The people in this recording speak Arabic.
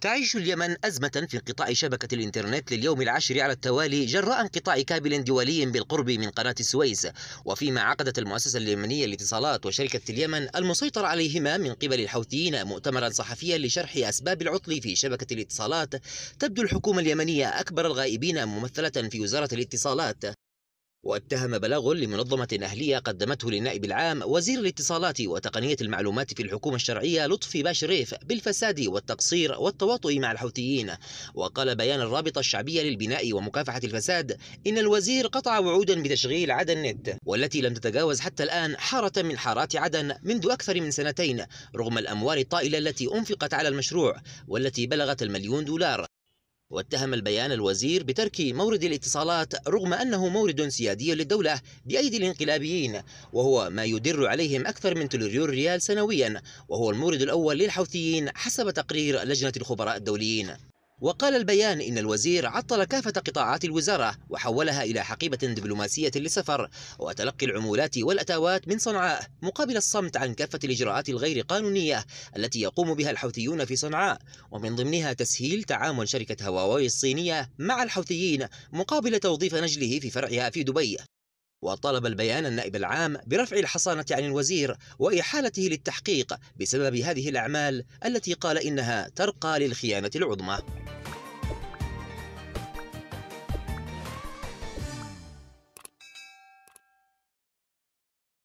تعيش اليمن أزمة في انقطاع شبكة الإنترنت لليوم العاشر على التوالي جراء انقطاع كابل دولي بالقرب من قناة السويس وفيما عقدت المؤسسة اليمنية للاتصالات وشركة اليمن المسيطر عليهما من قبل الحوثيين مؤتمرا صحفيا لشرح أسباب العطل في شبكة الاتصالات تبدو الحكومة اليمنية أكبر الغائبين ممثلة في وزارة الاتصالات واتهم بلاغ لمنظمة أهلية قدمته للنائب العام وزير الاتصالات وتقنية المعلومات في الحكومة الشرعية لطفي باشريف بالفساد والتقصير والتواطؤ مع الحوثيين وقال بيان الرابطة الشعبية للبناء ومكافحة الفساد إن الوزير قطع وعودا بتشغيل عدن نت والتي لم تتجاوز حتى الآن حارة من حارات عدن منذ أكثر من سنتين رغم الأموال الطائلة التي أنفقت على المشروع والتي بلغت المليون دولار واتهم البيان الوزير بترك مورد الاتصالات رغم أنه مورد سيادي للدولة بأيدي الانقلابيين وهو ما يدر عليهم أكثر من تريليون ريال سنويا وهو المورد الأول للحوثيين حسب تقرير لجنة الخبراء الدوليين وقال البيان إن الوزير عطل كافة قطاعات الوزارة وحولها إلى حقيبة دبلوماسية للسفر وتلقي العمولات والأتاوات من صنعاء مقابل الصمت عن كافة الإجراءات الغير قانونية التي يقوم بها الحوثيون في صنعاء ومن ضمنها تسهيل تعامل شركة هواوي الصينية مع الحوثيين مقابل توظيف نجله في فرعها في دبي وطلب البيان النائب العام برفع الحصانة عن الوزير وإحالته للتحقيق بسبب هذه الأعمال التي قال إنها ترقى للخيانة العظمى